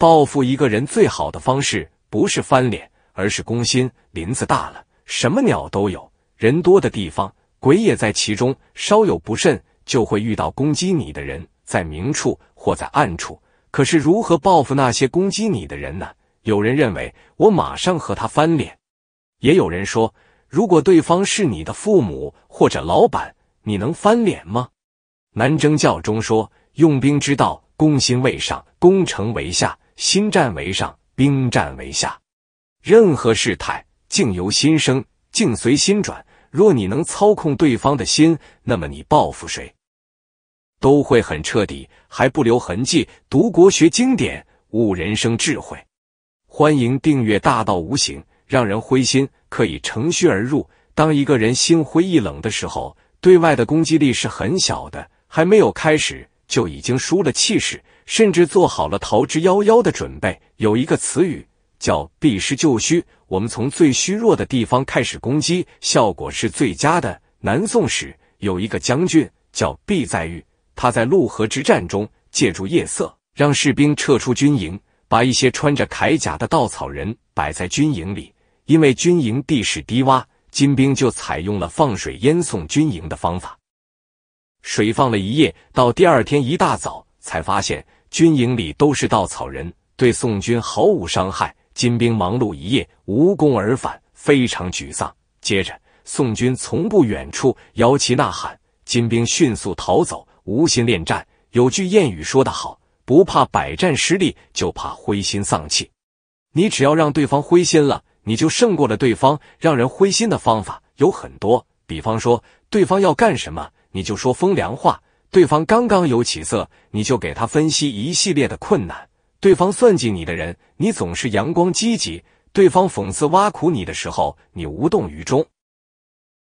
报复一个人最好的方式不是翻脸，而是攻心。林子大了，什么鸟都有。人多的地方，鬼也在其中。稍有不慎，就会遇到攻击你的人，在明处或在暗处。可是如何报复那些攻击你的人呢？有人认为我马上和他翻脸，也有人说，如果对方是你的父母或者老板，你能翻脸吗？南征教中说，用兵之道，攻心为上，攻城为下。心战为上，兵战为下。任何事态，境由心生，境随心转。若你能操控对方的心，那么你报复谁，都会很彻底，还不留痕迹。读国学经典，悟人生智慧。欢迎订阅《大道无形》，让人灰心可以乘虚而入。当一个人心灰意冷的时候，对外的攻击力是很小的，还没有开始就已经输了气势。甚至做好了逃之夭夭的准备。有一个词语叫“避实就虚”，我们从最虚弱的地方开始攻击，效果是最佳的。南宋时有一个将军叫毕在誉，他在陆河之战中，借助夜色让士兵撤出军营，把一些穿着铠甲的稻草人摆在军营里。因为军营地势低洼，金兵就采用了放水淹送军营的方法。水放了一夜，到第二天一大早才发现。军营里都是稻草人，对宋军毫无伤害。金兵忙碌一夜，无功而返，非常沮丧。接着，宋军从不远处摇旗呐喊，金兵迅速逃走，无心恋战。有句谚语说得好：“不怕百战失利，就怕灰心丧气。”你只要让对方灰心了，你就胜过了对方。让人灰心的方法有很多，比方说，对方要干什么，你就说风凉话。对方刚刚有起色，你就给他分析一系列的困难。对方算计你的人，你总是阳光积极；对方讽刺挖苦你的时候，你无动于衷。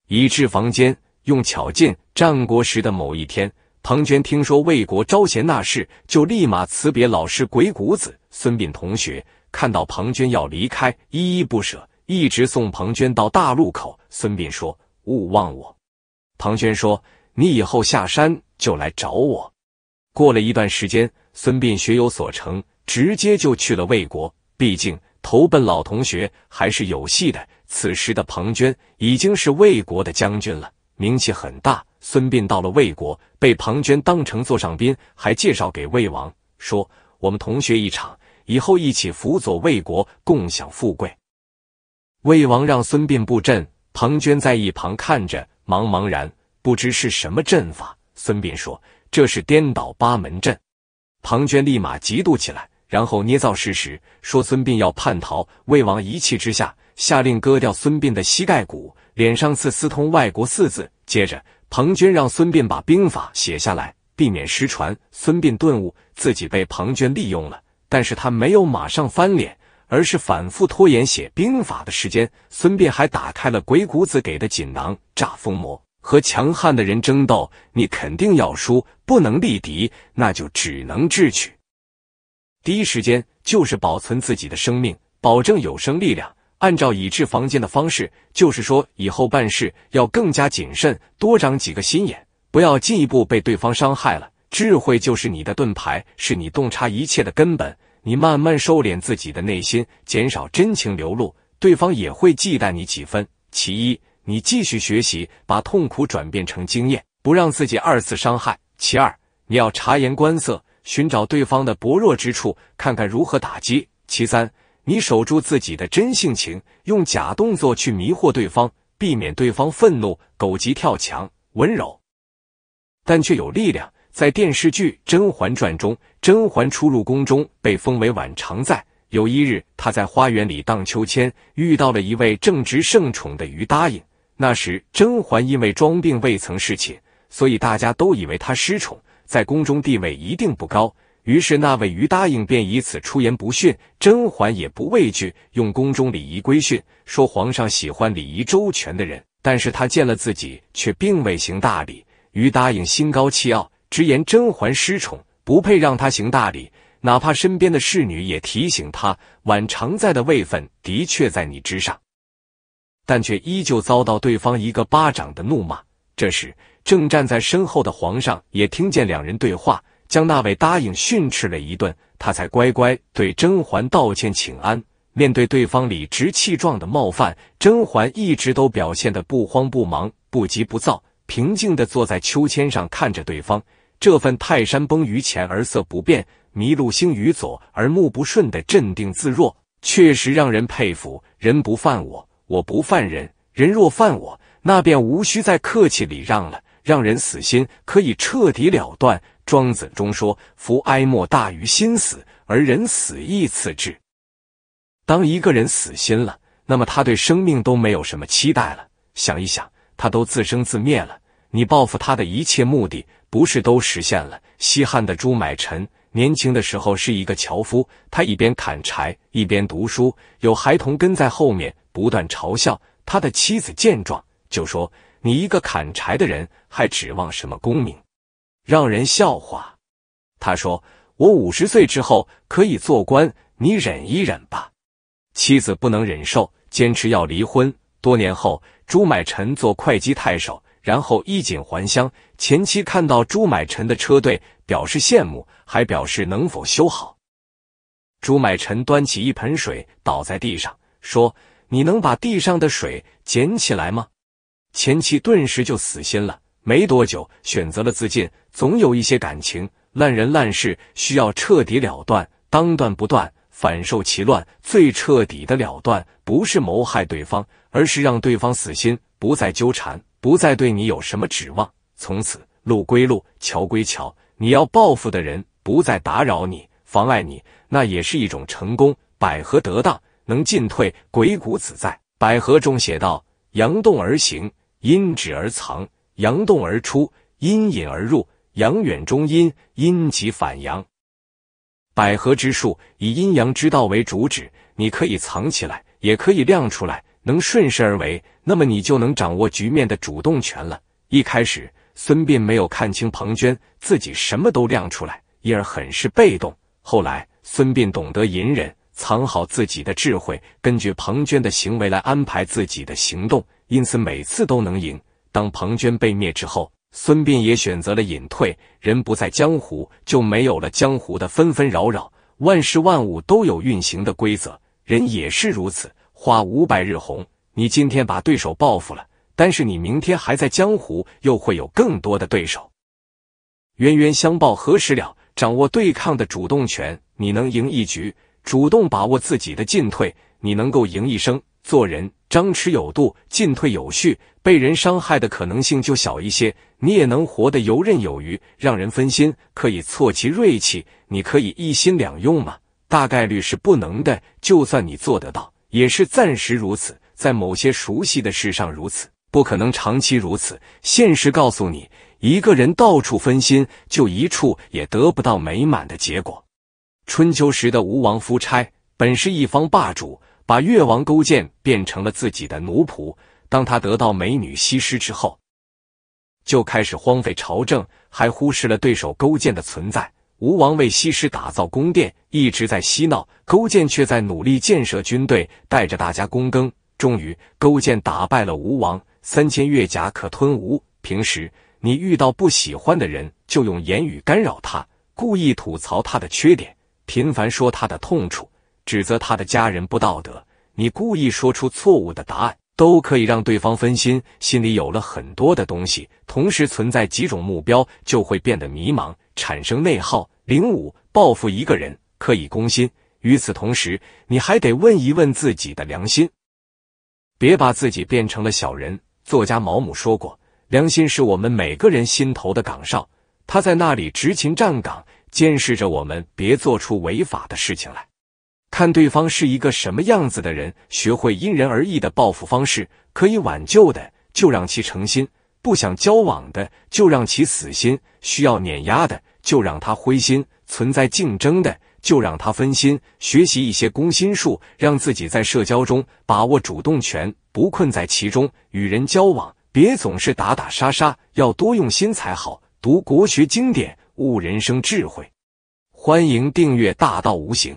一至房间，用巧劲。战国时的某一天，庞涓听说魏国招贤纳士，就立马辞别老师鬼谷子。孙膑同学看到庞涓要离开，依依不舍，一直送庞涓到大路口。孙膑说：“勿忘我。”庞涓说：“你以后下山。”就来找我。过了一段时间，孙膑学有所成，直接就去了魏国。毕竟投奔老同学还是有戏的。此时的庞涓已经是魏国的将军了，名气很大。孙膑到了魏国，被庞涓当成座上宾，还介绍给魏王说：“我们同学一场，以后一起辅佐魏国，共享富贵。”魏王让孙膑布阵，庞涓在一旁看着，茫茫然，不知是什么阵法。孙膑说：“这是颠倒八门阵。”庞涓立马嫉妒起来，然后捏造事实，说孙膑要叛逃。魏王一气之下，下令割掉孙膑的膝盖骨，脸上刺“私通外国”四字。接着，庞涓让孙膑把兵法写下来，避免失传。孙膑顿悟，自己被庞涓利用了，但是他没有马上翻脸，而是反复拖延写兵法的时间。孙膑还打开了鬼谷子给的锦囊，炸疯魔。和强悍的人争斗，你肯定要输，不能力敌，那就只能智取。第一时间就是保存自己的生命，保证有生力量。按照以智防奸的方式，就是说以后办事要更加谨慎，多长几个心眼，不要进一步被对方伤害了。智慧就是你的盾牌，是你洞察一切的根本。你慢慢收敛自己的内心，减少真情流露，对方也会忌惮你几分。其一。你继续学习，把痛苦转变成经验，不让自己二次伤害。其二，你要察言观色，寻找对方的薄弱之处，看看如何打击。其三，你守住自己的真性情，用假动作去迷惑对方，避免对方愤怒。狗急跳墙，温柔但却有力量。在电视剧《甄嬛传》中，甄嬛初入宫中被封为莞常在。有一日，她在花园里荡秋千，遇到了一位正值盛宠的于答应。那时甄嬛因为装病未曾侍寝，所以大家都以为她失宠，在宫中地位一定不高。于是那位于答应便以此出言不逊，甄嬛也不畏惧，用宫中礼仪规训，说皇上喜欢礼仪周全的人。但是他见了自己却并未行大礼，于答应心高气傲，直言甄嬛失宠，不配让他行大礼。哪怕身边的侍女也提醒他，婉常在的位分的确在你之上。但却依旧遭到对方一个巴掌的怒骂。这时，正站在身后的皇上也听见两人对话，将那位答应训斥了一顿，他才乖乖对甄嬛道歉请安。面对对方理直气壮的冒犯，甄嬛一直都表现得不慌不忙、不急不躁，平静地坐在秋千上看着对方。这份泰山崩于前而色不变，麋鹿兴于左而目不顺”的镇定自若，确实让人佩服。人不犯我。我不犯人，人若犯我，那便无需再客气礼让了。让人死心，可以彻底了断。庄子中说：“夫哀莫大于心死，而人死亦次之。”当一个人死心了，那么他对生命都没有什么期待了。想一想，他都自生自灭了，你报复他的一切目的，不是都实现了？西汉的朱买臣，年轻的时候是一个樵夫，他一边砍柴，一边读书，有孩童跟在后面。不断嘲笑他的妻子，见状就说：“你一个砍柴的人，还指望什么功名，让人笑话？”他说：“我五十岁之后可以做官，你忍一忍吧。”妻子不能忍受，坚持要离婚。多年后，朱买臣做会稽太守，然后衣锦还乡。前妻看到朱买臣的车队，表示羡慕，还表示能否修好。朱买臣端起一盆水倒在地上，说。你能把地上的水捡起来吗？前妻顿时就死心了，没多久选择了自尽。总有一些感情烂人烂事需要彻底了断，当断不断，反受其乱。最彻底的了断，不是谋害对方，而是让对方死心，不再纠缠，不再对你有什么指望。从此路归路，桥归桥。你要报复的人不再打扰你，妨碍你，那也是一种成功。百合得当。能进退，鬼谷子在《百合》中写道：“阳动而行，阴止而藏；阳动而出，阴隐而入；阳远中阴，阴极反阳。”百合之术以阴阳之道为主旨，你可以藏起来，也可以亮出来，能顺势而为，那么你就能掌握局面的主动权了。一开始，孙膑没有看清庞涓，自己什么都亮出来，因而很是被动。后来，孙膑懂得隐忍。藏好自己的智慧，根据庞涓的行为来安排自己的行动，因此每次都能赢。当庞涓被灭之后，孙膑也选择了隐退，人不在江湖，就没有了江湖的纷纷扰扰。万事万物都有运行的规则，人也是如此。花五百日红，你今天把对手报复了，但是你明天还在江湖，又会有更多的对手。冤冤相报何时了？掌握对抗的主动权，你能赢一局。主动把握自己的进退，你能够赢一生。做人张弛有度，进退有序，被人伤害的可能性就小一些。你也能活得游刃有余，让人分心可以挫其锐气。你可以一心两用吗？大概率是不能的。就算你做得到，也是暂时如此，在某些熟悉的事上如此，不可能长期如此。现实告诉你，一个人到处分心，就一处也得不到美满的结果。春秋时的吴王夫差本是一方霸主，把越王勾践变成了自己的奴仆。当他得到美女西施之后，就开始荒废朝政，还忽视了对手勾践的存在。吴王为西施打造宫殿，一直在嬉闹；勾践却在努力建设军队，带着大家躬耕。终于，勾践打败了吴王，三千越甲可吞吴。平时你遇到不喜欢的人，就用言语干扰他，故意吐槽他的缺点。频繁说他的痛处，指责他的家人不道德，你故意说出错误的答案，都可以让对方分心，心里有了很多的东西，同时存在几种目标，就会变得迷茫，产生内耗。零五，报复一个人可以攻心，与此同时，你还得问一问自己的良心，别把自己变成了小人。作家毛姆说过，良心是我们每个人心头的岗哨，他在那里执勤站岗。监视着我们，别做出违法的事情来。看对方是一个什么样子的人，学会因人而异的报复方式。可以挽救的，就让其诚心；不想交往的，就让其死心；需要碾压的，就让他灰心；存在竞争的，就让他分心。学习一些攻心术，让自己在社交中把握主动权，不困在其中。与人交往，别总是打打杀杀，要多用心才好。读国学经典。悟人生智慧，欢迎订阅《大道无形》。